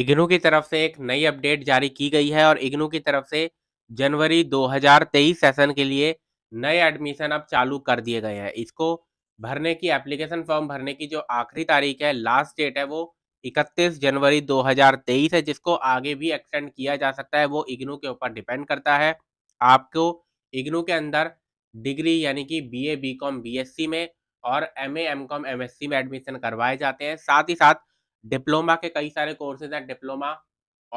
इग्नू की तरफ से एक नई अपडेट जारी की गई है और इग्नू की तरफ से जनवरी 2023 सेशन के लिए नए एडमिशन अब चालू कर दिए गए हैं इसको भरने की एप्लीकेशन फॉर्म भरने की जो आखिरी तारीख है लास्ट डेट है वो 31 जनवरी 2023 है जिसको आगे भी एक्सटेंड किया जा सकता है वो इग्नू के ऊपर डिपेंड करता है आपको इग्नू के अंदर डिग्री यानी कि B A BCom B S C में और एम ए एम कॉम में एडमिशन करवाए जाते हैं साथ ही साथ डिप्लोमा के कई सारे कोर्सेज हैं डिप्लोमा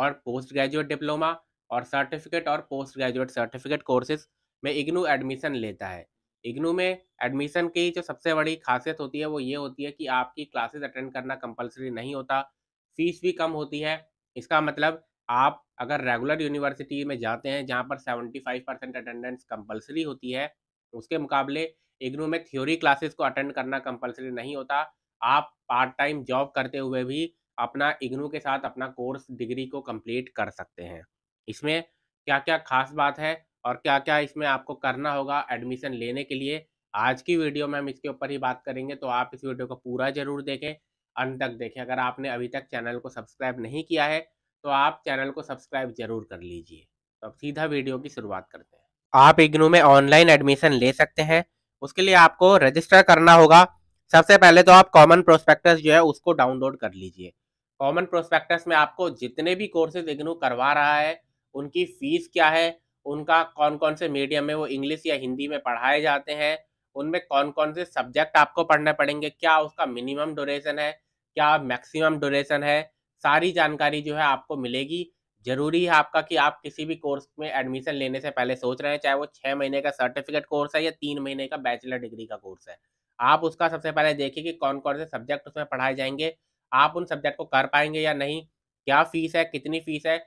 और पोस्ट ग्रेजुएट डिप्लोमा और सर्टिफिकेट और पोस्ट ग्रेजुएट सर्टिफिकेट कोर्सेज में इग्नू एडमिशन लेता है इग्नू में एडमिशन की जो सबसे बड़ी खासियत होती है वो ये होती है कि आपकी क्लासेस अटेंड करना कंपलसरी नहीं होता फीस भी कम होती है इसका मतलब आप अगर रेगुलर यूनिवर्सिटी में जाते हैं जहाँ पर seventy five percent attendance compulsory होती है उसके मुकाबले इग्नू में थ्योरी क्लासेस को अटेंड करना कंपलसरी नहीं होता आप पार्ट टाइम जॉब करते हुए भी अपना इग्नू के साथ अपना कोर्स डिग्री को कंप्लीट कर सकते हैं इसमें क्या क्या खास बात है और क्या क्या इसमें आपको करना होगा एडमिशन लेने के लिए आज की वीडियो में हम इसके ऊपर ही बात करेंगे तो आप इस वीडियो को पूरा जरूर देखें अंत तक देखें अगर आपने अभी तक चैनल को सब्सक्राइब नहीं किया है तो आप चैनल को सब्सक्राइब जरूर कर लीजिए तो अब सीधा वीडियो की शुरुआत करते हैं आप इग्नू में ऑनलाइन एडमिशन ले सकते हैं उसके लिए आपको रजिस्टर करना होगा सबसे पहले तो आप कॉमन प्रोस्पेक्टस जो है उसको डाउनलोड कर लीजिए कॉमन प्रोस्पेक्टस में आपको जितने भी कोर्सेज इग्नू करवा रहा है उनकी फीस क्या है उनका कौन कौन से मीडियम में वो इंग्लिश या हिंदी में पढ़ाए जाते हैं उनमें कौन कौन से सब्जेक्ट आपको पढ़ने पड़ेंगे क्या उसका मिनिमम ड्यूरेशन है क्या मैक्सिमम ड्यूरेशन है सारी जानकारी जो है आपको मिलेगी जरूरी है आपका कि आप किसी भी कोर्स में एडमिशन लेने से पहले सोच रहे हैं चाहे वो छः महीने का सर्टिफिकेट कोर्स है या तीन महीने का बैचलर डिग्री का कोर्स है आप उसका सबसे पहले देखिए कि कौन कौन से सब्जेक्ट उसमें पढ़ाए जाएंगे आप उन सब्जेक्ट को कर पाएंगे या नहीं क्या फीस है कितनी फीस है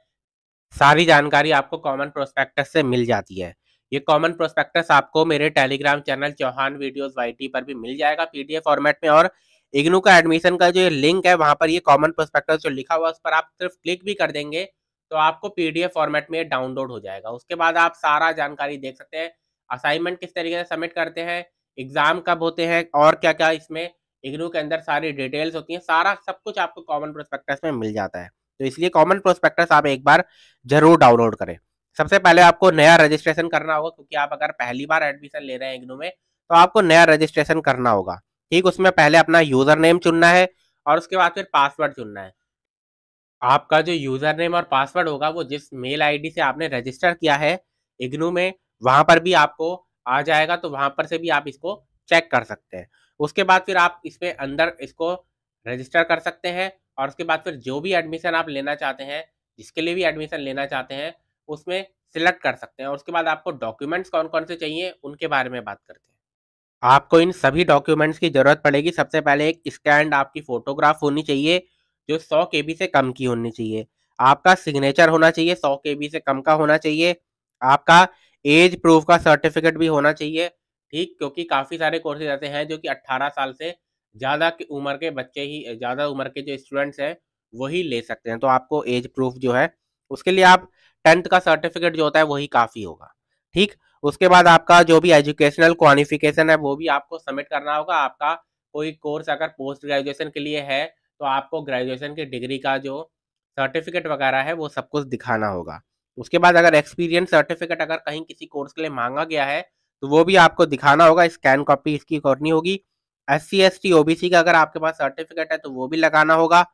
सारी जानकारी आपको कॉमन प्रोस्पेक्टस से मिल जाती है ये कॉमन प्रोस्पेक्टस आपको मेरे Telegram channel Chauhan videos Y पर भी मिल जाएगा पीडीएफ फॉर्मेट में और इग्नू का एडमिशन का जो ये लिंक है वहाँ पर ये कॉमन प्रोस्पेक्टस जो लिखा हुआ है उस पर आप सिर्फ क्लिक भी कर देंगे तो आपको पीडीएफ फॉर्मेट में डाउनलोड हो जाएगा उसके बाद आप सारा जानकारी देख सकते हैं असाइनमेंट किस तरीके से सबमिट करते हैं एग्जाम कब होते हैं और क्या क्या इसमें इग्नू के अंदर सारी डिटेल्स होती हैं सारा सब कुछ आपको कॉमन प्रोस्पेक्टस में मिल जाता है तो इसलिए कॉमन प्रोस्पेक्टस आप एक बार जरूर डाउनलोड करें सबसे पहले आपको नया रजिस्ट्रेशन करना होगा क्योंकि आप अगर पहली बार एडमिशन ले रहे हैं इग्नू में तो आपको नया रजिस्ट्रेशन करना होगा ठीक उसमें पहले अपना यूजर नेम चुनना है और उसके बाद फिर पासवर्ड चुनना है आपका जो यूजर नेम और पासवर्ड होगा वो जिस मेल आईडी से आपने रजिस्टर किया है इग्नू में वहां पर भी आपको आ जाएगा तो वहां पर से भी आप इसको चेक कर सकते हैं उसके बाद फिर आप इसमें अंदर इसको रजिस्टर कर सकते हैं और उसके बाद फिर जो भी एडमिशन आप लेना चाहते हैं जिसके लिए भी एडमिशन लेना चाहते हैं उसमें सिलेक्ट कर सकते हैं और उसके बाद आपको डॉक्यूमेंट्स कौन कौन से चाहिए उनके बारे में बात करते हैं आपको इन सभी डॉक्यूमेंट्स की ज़रूरत पड़ेगी सबसे पहले एक स्कैंड आपकी फ़ोटोग्राफ होनी चाहिए जो सौ के से कम की होनी चाहिए आपका सिग्नेचर होना चाहिए सौ के से कम का होना चाहिए आपका एज प्रूफ का सर्टिफिकेट भी होना चाहिए ठीक क्योंकि काफ़ी सारे कोर्सेज ऐसे हैं जो कि 18 साल से ज़्यादा की उम्र के बच्चे ही ज़्यादा उम्र के जो स्टूडेंट्स हैं वही ले सकते हैं तो आपको एज प्रूफ जो है उसके लिए आप टेंथ का सर्टिफिकेट जो होता है वही काफ़ी होगा ठीक उसके बाद आपका जो भी एजुकेशनल क्वालिफिकेशन है वो भी आपको सबमिट करना होगा आपका कोई कोर्स अगर पोस्ट ग्रेजुएशन के लिए है तो आपको ग्रेजुएशन की डिग्री का जो सर्टिफिकेट वगैरह है वो सब कुछ दिखाना होगा उसके बाद अगर एक्सपीरियंस सर्टिफिकेट अगर कहीं किसी कोर्स के लिए मांगा गया है तो वो भी आपको दिखाना होगा स्कैन कॉपी इसकी करनी होगी S C S T OBC का अगर आपके पास सर्टिफिकेट है तो वो भी लगाना होगा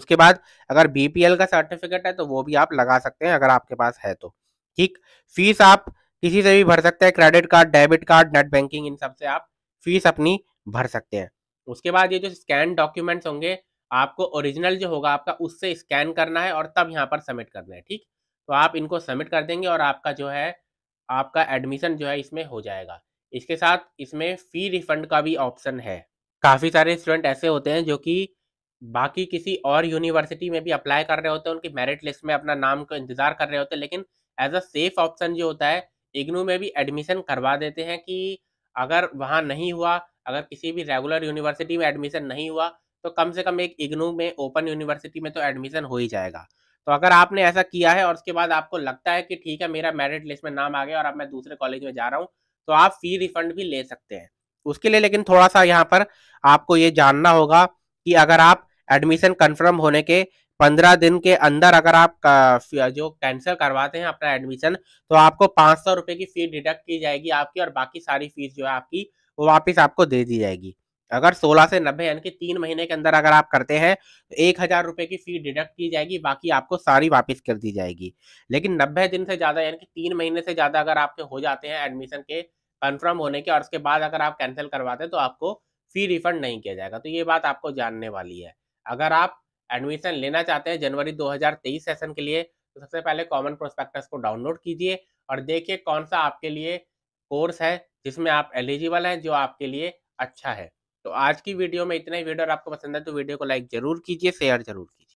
उसके बाद अगर बीपीएल का सर्टिफिकेट है तो वो भी आप लगा सकते हैं अगर आपके पास है तो ठीक फीस आप किसी से भी भर सकते हैं credit card debit card net banking इन सबसे आप फीस अपनी भर सकते हैं उसके बाद ये जो स्कैन डॉक्यूमेंट्स होंगे आपको ओरिजिनल जो होगा आपका उससे स्कैन करना है और तब यहाँ पर सबमिट करना है ठीक तो आप इनको सबमिट कर देंगे और आपका जो है आपका एडमिशन जो है इसमें हो जाएगा इसके साथ इसमें फ़ी रिफंड का भी ऑप्शन है काफ़ी सारे स्टूडेंट ऐसे होते हैं जो कि बाकी किसी और यूनिवर्सिटी में भी अप्लाई कर रहे होते हैं उनकी मेरिट लिस्ट में अपना नाम का इंतज़ार कर रहे होते हैं लेकिन एज अ सेफ ऑप्शन जो होता है इग्नू में भी एडमिशन करवा देते हैं कि अगर वहाँ नहीं हुआ अगर किसी भी रेगुलर यूनिवर्सिटी में एडमिशन नहीं हुआ तो कम से कम एक इग्नू में ओपन यूनिवर्सिटी में तो एडमिशन हो ही जाएगा तो अगर आपने ऐसा किया है और उसके बाद आपको लगता है कि ठीक है मेरा मेरिट लिस्ट में नाम आ गया और अब मैं दूसरे कॉलेज में जा रहा हूँ तो आप फी रिफंड भी ले सकते हैं उसके लिए लेकिन थोड़ा सा यहाँ पर आपको ये जानना होगा कि अगर आप एडमिशन कन्फर्म होने के पंद्रह दिन के अंदर अगर आप जो कैंसिल करवाते हैं अपना एडमिशन तो आपको पाँच सौ रुपये की फी डिडक्ट की जाएगी आपकी और बाकी सारी फीस जो है आपकी वो वापस आपको दे दी जाएगी अगर 16 से 90 यानी कि तीन महीने के अंदर अगर आप करते हैं तो एक हजार रुपए की फी डिडक्ट की जाएगी बाकी आपको सारी वापस कर दी जाएगी लेकिन 90 दिन से ज्यादा यानी कि तीन महीने से ज्यादा अगर आपके हो जाते हैं एडमिशन के कंफर्म होने के और उसके बाद अगर आप कैंसिल करवाते हैं तो आपको फी रिफंड नहीं किया जाएगा तो ये बात आपको जानने वाली है अगर आप एडमिशन लेना चाहते हैं जनवरी दो सेशन के लिए तो सबसे पहले कॉमन प्रोस्पेक्टस को डाउनलोड कीजिए और देखिए कौन सा आपके लिए कोर्स है जिसमें आप एलिजिबल हैं जो आपके लिए अच्छा है तो आज की वीडियो में इतना ही वीडियो आपको पसंद है तो वीडियो को लाइक जरूर कीजिए शेयर जरूर कीजिए